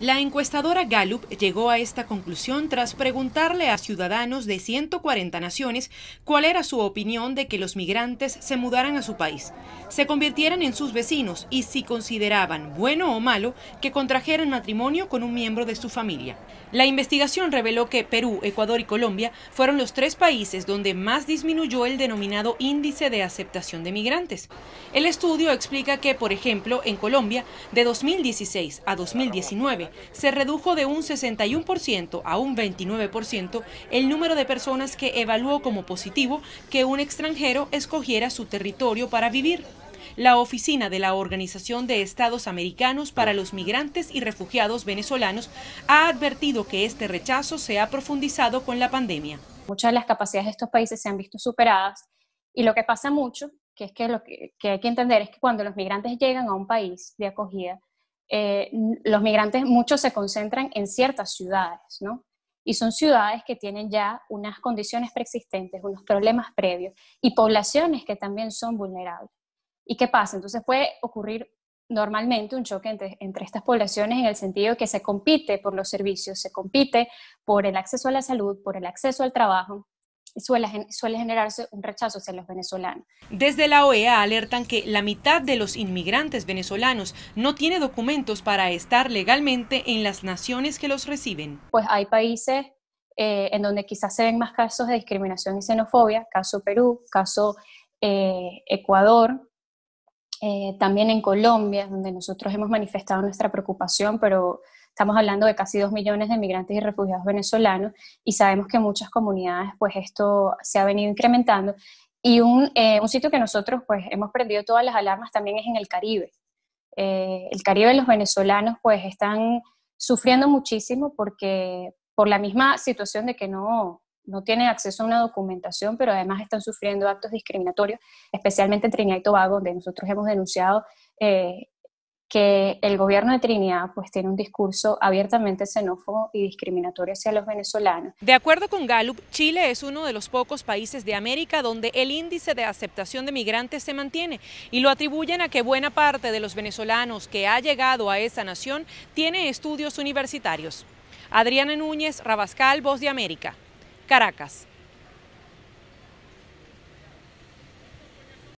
La encuestadora Gallup llegó a esta conclusión tras preguntarle a ciudadanos de 140 naciones cuál era su opinión de que los migrantes se mudaran a su país, se convirtieran en sus vecinos y si consideraban bueno o malo que contrajeran matrimonio con un miembro de su familia. La investigación reveló que Perú, Ecuador y Colombia fueron los tres países donde más disminuyó el denominado índice de aceptación de migrantes. El estudio explica que, por ejemplo, en Colombia, de 2016 a 2019, se redujo de un 61% a un 29% el número de personas que evaluó como positivo que un extranjero escogiera su territorio para vivir. La oficina de la Organización de Estados Americanos para los Migrantes y Refugiados Venezolanos ha advertido que este rechazo se ha profundizado con la pandemia. Muchas de las capacidades de estos países se han visto superadas y lo que pasa mucho, que es que lo que hay que entender es que cuando los migrantes llegan a un país de acogida, eh, los migrantes, muchos se concentran en ciertas ciudades, ¿no? Y son ciudades que tienen ya unas condiciones preexistentes, unos problemas previos y poblaciones que también son vulnerables. ¿Y qué pasa? Entonces puede ocurrir normalmente un choque entre, estas poblaciones en el sentido que se compite por los servicios, se compite por el acceso a la salud, por el acceso al trabajo, suele, suele generarse un rechazo hacia los venezolanos. Desde la OEA alertan que la mitad de los inmigrantes venezolanos no tiene documentos para estar legalmente en las naciones que los reciben. Pues hay países eh, en donde quizás se ven más casos de discriminación y xenofobia, caso Perú, caso eh, Ecuador, eh, también en Colombia, donde nosotros hemos manifestado nuestra preocupación, pero estamos hablando de casi dos millones de migrantes y refugiados venezolanos y sabemos que en muchas comunidades pues esto se ha venido incrementando. Y un, eh, un sitio que nosotros pues hemos prendido todas las alarmas también es en el Caribe. Eh, el Caribe, los venezolanos pues están sufriendo muchísimo porque por la misma situación de que no, no tienen acceso a una documentación, pero además están sufriendo actos discriminatorios, especialmente en Trinidad y Tobago, donde nosotros hemos denunciado eh, que el gobierno de Trinidad pues tiene un discurso abiertamente xenófobo y discriminatorio hacia los venezolanos. De acuerdo con Gallup, Chile es uno de los pocos países de América donde el índice de aceptación de migrantes se mantiene y lo atribuyen a que buena parte de los venezolanos que ha llegado a esa nación tiene estudios universitarios. Adriana Núñez, Rabascal, Voz de América. Caracas.